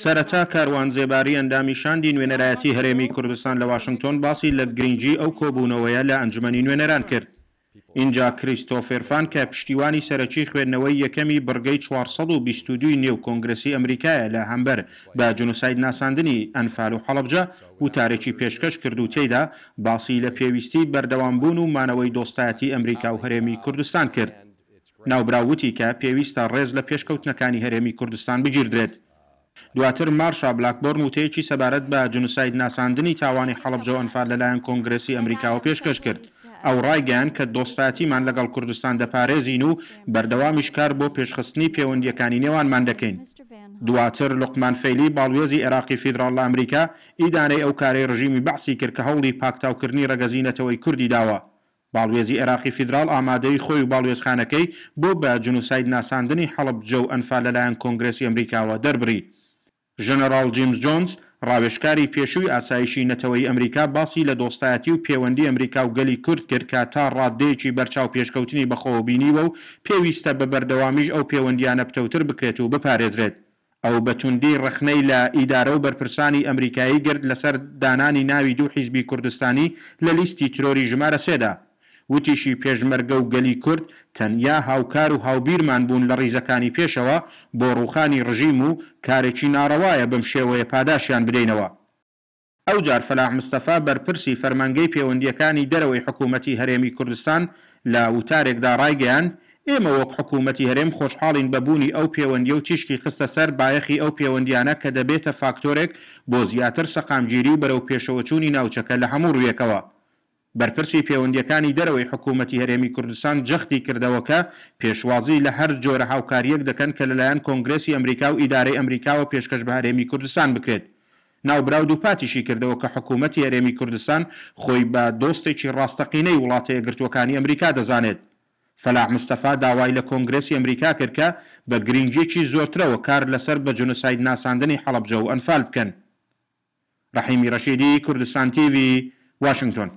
سەرەتا کاروان زێباری ئەندامی شاندی نوێنەرایەتی هەرێمی کوردستان لە وااشنگتۆن باسی لە گرنگجی ئەو کۆبوونەوەیە لە ئەنجمەنی نوێنەران کرد اینجا کریستۆفێرفان کە پشتیوانی سەرەکی خوێندنەوەی یەکەمی بڕگەی 422 نێو کۆنگرسی ئەمریکایە لە هەمبەر بە جنوساید ناساندنی ئەنفال و حەڵبجە وتارێکی پێشکەش کرد و تێدا باسی لە پێویستی بەردەوامبوون و مانەوەی دۆستایەتی ئەمریکا و هەرێمی کوردستان کرد ناوبراوتی کە پێویستە ڕێز لە پێشکەوتنەکانی هەرێمی کوردستان بگیردرێت دواتر مارشا بلاکبۆرن وتەیەکی سەبارەت بە جنوسایت ناساندنی تاوانی حەڵبجە ئەنفار لەلایەن کۆنگرسی ئەمریکاوە پێشکەش کرد ئەو ڕایگەیان کە دۆستاتیمان لەگەڵ کوردستان دەپارێزین و بەردەوامیشکار بۆ پێشخستنی پەیوەندیەکانی نێوانمان دەکەین دواتر لقمان فەیلی باڵێزی عێراقی فیدرال لە ئەمریکا ئیدانەی ئەو کارەی ڕژیمی بەعسی کرد کە هەوڵی پاکتاوکردنی ڕگەزیینەتەوەی کوردی داوە باڵێزی عێراقی فیدرال ئامادەی خۆی و باڵێزخانەکەی بۆ بە جنوسایت ناساندنی حەڵب جە و ئەنفا لەلایەن کۆنگرسی ئەمریکاوە دەربری ژەنەرال جیمز جۆنس ڕاوێشکاری پێشووی ئاسایشی نەتەوەی ئەمریکا باسی لە دۆستایەتی و پەیوەندی ئەمریکا و گەلی کورد کرد کە تا ڕادەیەکی بەرچاو پێشکەوتنی بەخۆوە بینیوە و پێویستە بە بەردەوامیش ئەو پەیوەندیانە پتەوتر بکرێت و بپارێزرێت. ئەو بەتوندی ڕخنەی لە ئیدارە و بەرپرسانی ئەمریکایی گرت لەسەر دانانی ناوی دوو حیزبی کوردستانی لە لیستی ترۆری ژمارە سێدا وتیشی پێشمەرگە و گەلی کورد تەنیا هاوکار و هاوبیرمان بوون لە ڕیزەکانی پێشەوە بۆ ڕوخانی ڕژیم و کارێکی ناڕەوایە بم شێوەیە پاداشیان بدەینەوە ئەو جار فەلاح مستەفا بەرپرسی فەرمانگەی پەیوەندیەکانی دەرەوەی حکوومەتی هەرێمی کوردستان لە وتارێکدا ڕایگەیان ئێمە وەک حکوومەتی هەرێم خۆشحاڵین بەبوونی ئەو پەیوەندی و تیشکی خستە سەر بایەخی ئەو پەیوەندیانە کە دەبێتە فاکتۆرێک بۆ زیاتر سەقامگیری و بەرەو پێشەوەچوونی ناوچەکە لە هەموو ڕویەکەوە بەرپرسی پەیوەندیەکانی دەرەوەی حکوومەتتی هەرێمی کوردستان جەختی کردەوەکە پێشوازی لە هەر جۆرە هاوکاریەک دەکەن کە لەلایەن کۆنگرسی ئەمریکا و ئیدارەی ئەمریکاوە پێشکەش بە هەرێمی کوردستان بکرێت. ناوبراو دوو پاتیشی کردەوە کە حکوومەتتی هەرێمی کوردستان خۆی بە دۆستێکی ڕاستەقینەی وڵاتەیە گرتوەکانی ئەمریکا دەزانێت. فەلا مستەفا داوای لە کۆنگرسی ئەمریکا کردکە بە گرنگێکی زۆرترەوە کار لەسەر بە جنوساید ناساندنی حەڵبجە و ئەنفال بکەن. ڕحیمی ڕەشیدی کوردستان تیوی واشنگتن.